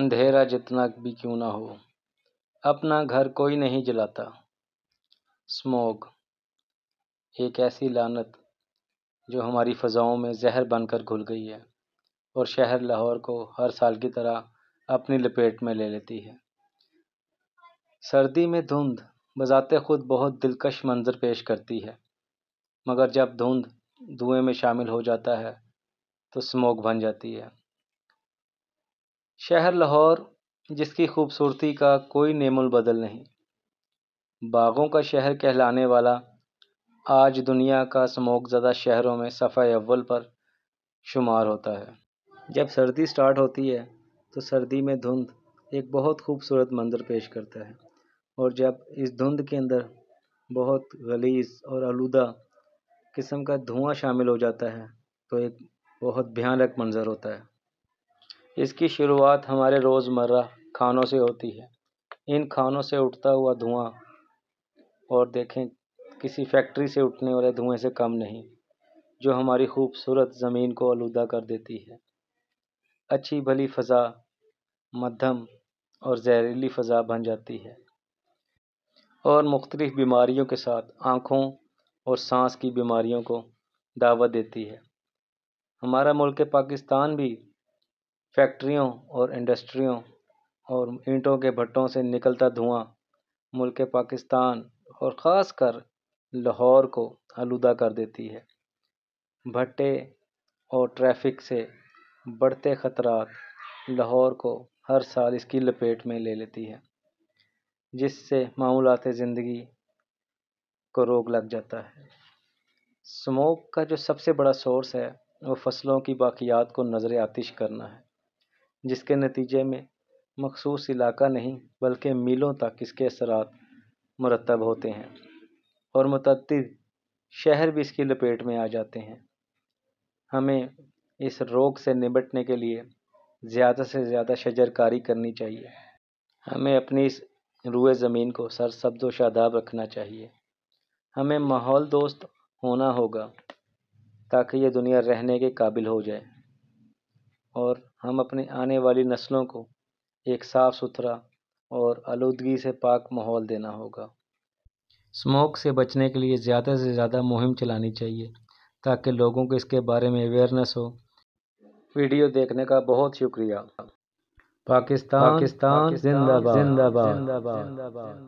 अंधेरा जितना भी क्यों ना हो अपना घर कोई नहीं जलाता स्मोक एक ऐसी लानत जो हमारी फ़ज़ाओं में जहर बनकर घुल गई है और शहर लाहौर को हर साल की तरह अपनी लपेट में ले लेती है सर्दी में धुंध बज़ात खुद बहुत दिलकश मंजर पेश करती है मगर जब धुंध धुएं में शामिल हो जाता है तो स्मोक बन जाती है शहर लाहौर जिसकी खूबसूरती का कोई नेमुल बदल नहीं बागों का शहर कहलाने वाला आज दुनिया का स्मोक ज़्यादा शहरों में सफ़ा अव्वल पर शुमार होता है जब सर्दी स्टार्ट होती है तो सर्दी में धुंध एक बहुत खूबसूरत मंदिर पेश करता है और जब इस धुंध के अंदर बहुत गलीस और आलूदा किस्म का धुआं शामिल हो जाता है तो एक बहुत भयानक मंज़र होता है इसकी शुरुआत हमारे रोज़मर्रा खानों से होती है इन खानों से उठता हुआ धुआँ और देखें किसी फैक्ट्री से उठने वाले धुएँ से कम नहीं जो हमारी खूबसूरत ज़मीन को आलूदा कर देती है अच्छी भली फ़ा मध्यम और जहरीली फ़ा बन जाती है और मुख्तलिफ़ बीमारियों के साथ आँखों और सांस की बीमारियों को दावा देती है हमारा मुल्क पाकिस्तान भी फैक्ट्रियों और इंडस्ट्रियों और ईंटों के भट्टों से निकलता धुआँ मुल्क पाकिस्तान और ख़ास कर लाहौर को आलूदा कर देती है भट्टे और ट्रैफिक से बढ़ते ख़तरात लाहौर को हर साल इसकी लपेट में ले लेती है जिससे मामूलत ज़िंदगी को रोग लग जाता है स्मोक का जो सबसे बड़ा सोर्स है वो फसलों की बाक़ियात को नज़र आतिश करना है जिसके नतीजे में मखसूस इलाक़ा नहीं बल्कि मीलों तक इसके असर मुरतब होते हैं और मतद शहर भी इसकी लपेट में आ जाते हैं हमें इस रोग से निबटने के लिए ज़्यादा से ज़्यादा शजरकारी करनी चाहिए हमें अपनी इस रुए ज़मीन को सरसब्ज व शादाब रखना चाहिए हमें माहौल दोस्त होना होगा ताकि ये दुनिया रहने के काबिल हो जाए और हम अपने आने वाली नस्लों को एक साफ़ सुथरा और आलूदगी से पाक माहौल देना होगा स्मोक से बचने के लिए ज़्यादा से ज़्यादा मुहिम चलानी चाहिए ताकि लोगों को इसके बारे में अवेयरनेस हो वीडियो देखने का बहुत शुक्रिया पाकिस्तान पाकिस्तान जिंदाबाद जिंदाबाद